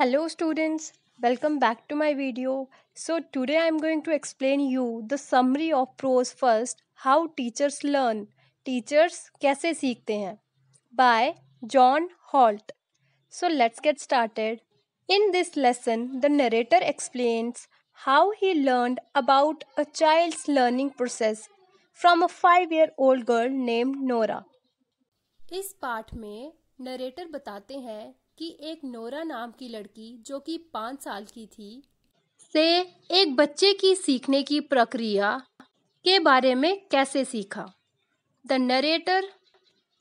hello students welcome back to my video so today i am going to explain you the summary of prose first how teachers learn teachers kaise seekhte hain by john holt so let's get started in this lesson the narrator explains how he learned about a child's learning process from a 5 year old girl named nora इस पाठ में narrator बताते हैं कि एक Nora नाम की लड़की जो कि पाँच साल की थी से एक बच्चे की सीखने की प्रक्रिया के बारे में कैसे सीखा the narrator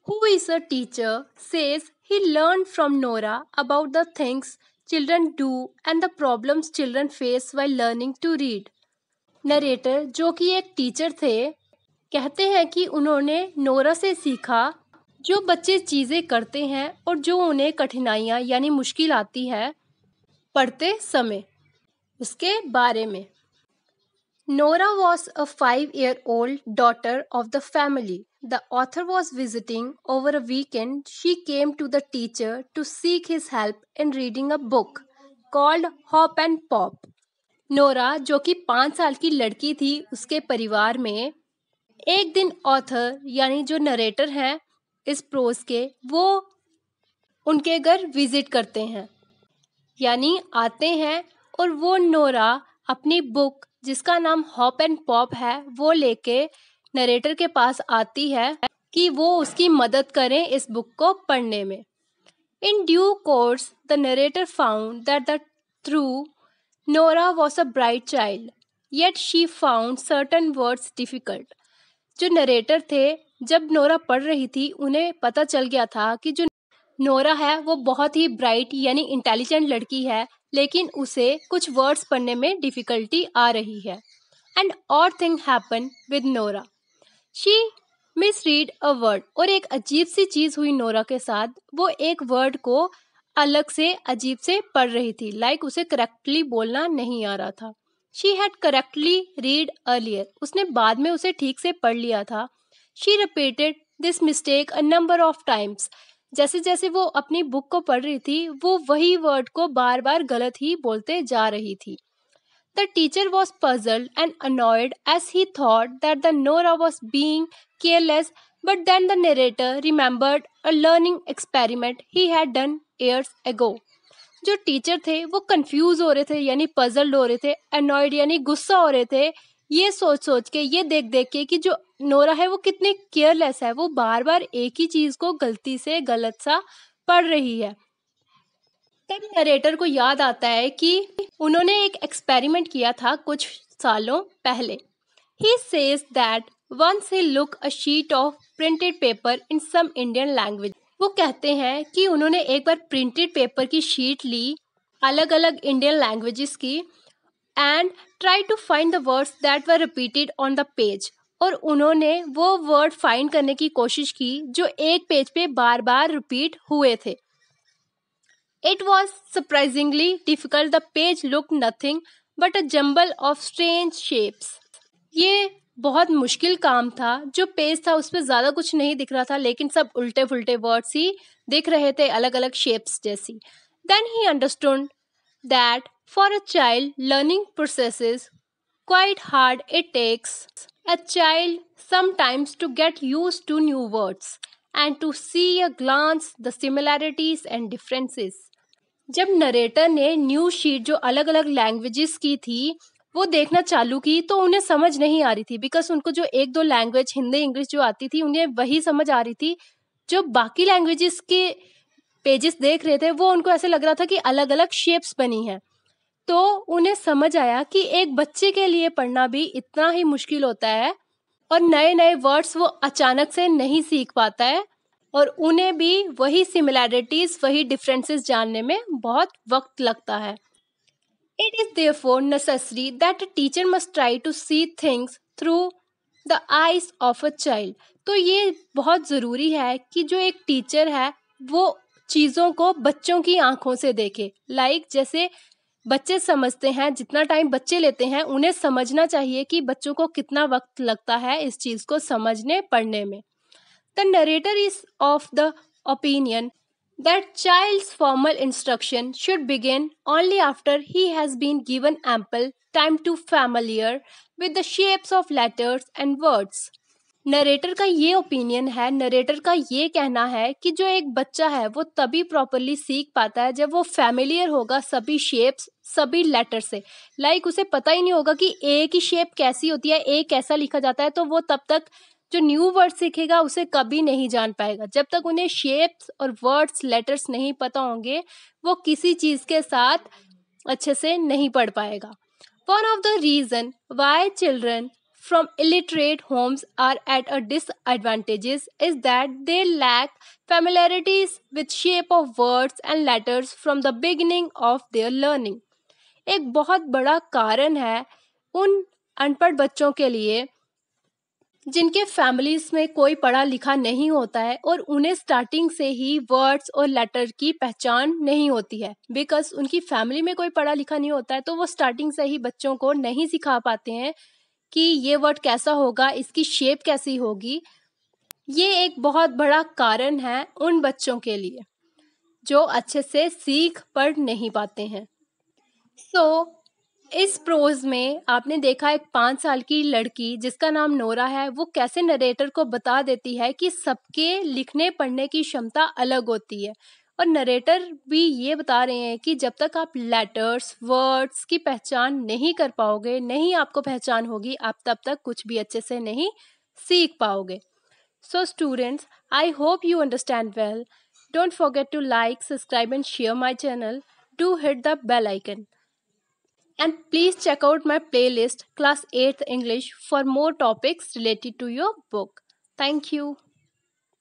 who is a teacher says he learn from Nora about the things children do and the problems children face why learning to read narrator जो कि एक टीचर थे कहते हैं कि उन्होंने नोरा से सीखा जो बच्चे चीज़ें करते हैं और जो उन्हें कठिनाइयाँ यानी मुश्किल आती है पढ़ते समय उसके बारे में Nora was a five year old daughter of the family the author was visiting over a weekend she came to the teacher to seek his help in reading a book called hop and pop Nora जो कि पाँच साल की लड़की थी उसके परिवार में एक दिन ऑथर यानी जो नरेटर हैं इस प्रोज के वो उनके घर विजिट करते हैं यानी आते हैं और वो नोरा अपनी बुक जिसका नाम हॉप एंड पॉप है वो लेके नरेटर के पास आती है कि वो उसकी मदद करें इस बुक को पढ़ने में in due course the narrator found that the through Nora was a bright child yet she found certain words difficult जो नरेटर थे जब नोरा पढ़ रही थी उन्हें पता चल गया था कि जो नोरा है वो बहुत ही ब्राइट यानी इंटेलिजेंट लड़की है लेकिन उसे कुछ वर्ड्स पढ़ने में डिफ़िकल्टी आ रही है एंड और thing happen with Nora she misread a word और एक अजीब सी चीज़ हुई नोरा के साथ वो एक वर्ड को अलग से अजीब से पढ़ रही थी लाइक like उसे करेक्टली बोलना नहीं आ रहा था she had correctly read earlier उसने बाद में उसे ठीक से पढ़ लिया था she repeated this mistake a number of times जैसे जैसे वो अपनी बुक को पढ़ रही थी वो वही वर्ड को बार बार गलत ही बोलते जा रही थी The teacher was puzzled and annoyed as he thought that the Nora was being careless, but then the narrator remembered a learning experiment he had done years ago. जो टीचर थे वो कंफ्यूज हो रहे थे यानी पजल्ड हो रहे थे अनॉयड यानी गुस्सा हो रहे थे ये सोच सोच के ये देख देख के कि जो नोरा है वो कितनी केयरलेस है वो बार बार एक ही चीज़ को गलती से गलत सा पढ़ रही है तब नरेटर को याद आता है कि उन्होंने एक एक्सपेरिमेंट किया था कुछ सालों पहले ही says that once he look a sheet of printed paper in some Indian language वो कहते हैं कि उन्होंने एक बार प्रिंटेड पेपर की शीट ली अलग अलग इंडियन लैंग्वेजेस की and try to find the words that were repeated on the page और उन्होंने वो वर्ड फाइंड करने की कोशिश की जो एक पेज पे बार बार रिपीट हुए थे it was surprisingly difficult the page look nothing but a jumble of strange shapes ये बहुत मुश्किल काम था जो पेज था उस पर ज़्यादा कुछ नहीं दिख रहा था लेकिन सब उल्टे फुलटे वर्ड्स ही दिख रहे थे अलग अलग शेप्स जैसी then he understood that for a child learning process is quite hard it takes a child sometimes to get used to new words and to see a glance the similarities and differences जब narrator ने new sheet जो अलग अलग languages की थी वो देखना चालू की तो उन्हें समझ नहीं आ रही थी बिकॉज उनको जो एक दो लैंग्वेज हिंदी इंग्लिश जो आती थी उन्हें वही समझ आ रही थी जो बाकी लैंग्वेजेस के पेजेस देख रहे थे वो उनको ऐसे लग रहा था कि अलग अलग शेप्स बनी है तो उन्हें समझ आया कि एक बच्चे के लिए पढ़ना भी इतना ही मुश्किल होता है और नए नए वर्ड्स वो अचानक से नहीं सीख पाता है और उन्हें भी वही सिमिलैरिटीज वही डिफरेंसेस जानने में बहुत वक्त लगता है it is therefore necessary that teacher must try to see things through the eyes of a child तो ये बहुत ज़रूरी है कि जो एक टीचर है वो चीज़ों को बच्चों की आंखों से देखे लाइक जैसे बच्चे समझते हैं जितना टाइम बच्चे लेते हैं उन्हें समझना चाहिए कि बच्चों को कितना वक्त लगता है इस चीज़ को समझने पढ़ने में the narrator is of the opinion that child's formal instruction should begin only after he has been given ample time to familiar with the shapes of letters and words narrator का ये ओपिनियन है narrator का ये कहना है कि जो एक बच्चा है वो तभी प्रॉपरली सीख पाता है जब वो फैमिलियर होगा सभी शेप्स सभी लेटर से लाइक like उसे पता ही नहीं होगा कि ए की शेप कैसी होती है ए कैसा लिखा जाता है तो वो तब तक जो न्यू वर्ड सीखेगा उसे कभी नहीं जान पाएगा जब तक उन्हें शेप्स और वर्ड्स लेटर्स नहीं पता होंगे वो किसी चीज़ के साथ अच्छे से नहीं पढ़ पाएगा one of the reason why children from illiterate homes are at a disadvantage is that they lack familiarities with shape of words and letters from the beginning of their learning एक बहुत बड़ा कारण है उन अनपढ़ बच्चों के लिए जिनके फैमिलीज में कोई पढ़ा लिखा नहीं होता है और उन्हें स्टार्टिंग से ही वर्ड्स और लेटर की पहचान नहीं होती है बिकॉज उनकी फैमिली में कोई पढ़ा लिखा नहीं होता है तो वो स्टार्टिंग से ही बच्चों को नहीं सिखा पाते हैं कि ये वर्ड कैसा होगा इसकी शेप कैसी होगी ये एक बहुत बड़ा कारण है उन बच्चों के लिए जो अच्छे से सीख पढ़ नहीं पाते हैं सो so, इस प्रोज में आपने देखा एक पाँच साल की लड़की जिसका नाम नोरा है वो कैसे नरेटर को बता देती है कि सबके लिखने पढ़ने की क्षमता अलग होती है और नरेटर भी ये बता रहे हैं कि जब तक आप लेटर्स वर्ड्स की पहचान नहीं कर पाओगे नहीं आपको पहचान होगी आप तब तक कुछ भी अच्छे से नहीं सीख पाओगे so students I hope you understand well don't forget to like subscribe and share my channel hit the bell icon and please check out out playlist class eighth English for more topics related to your book thank you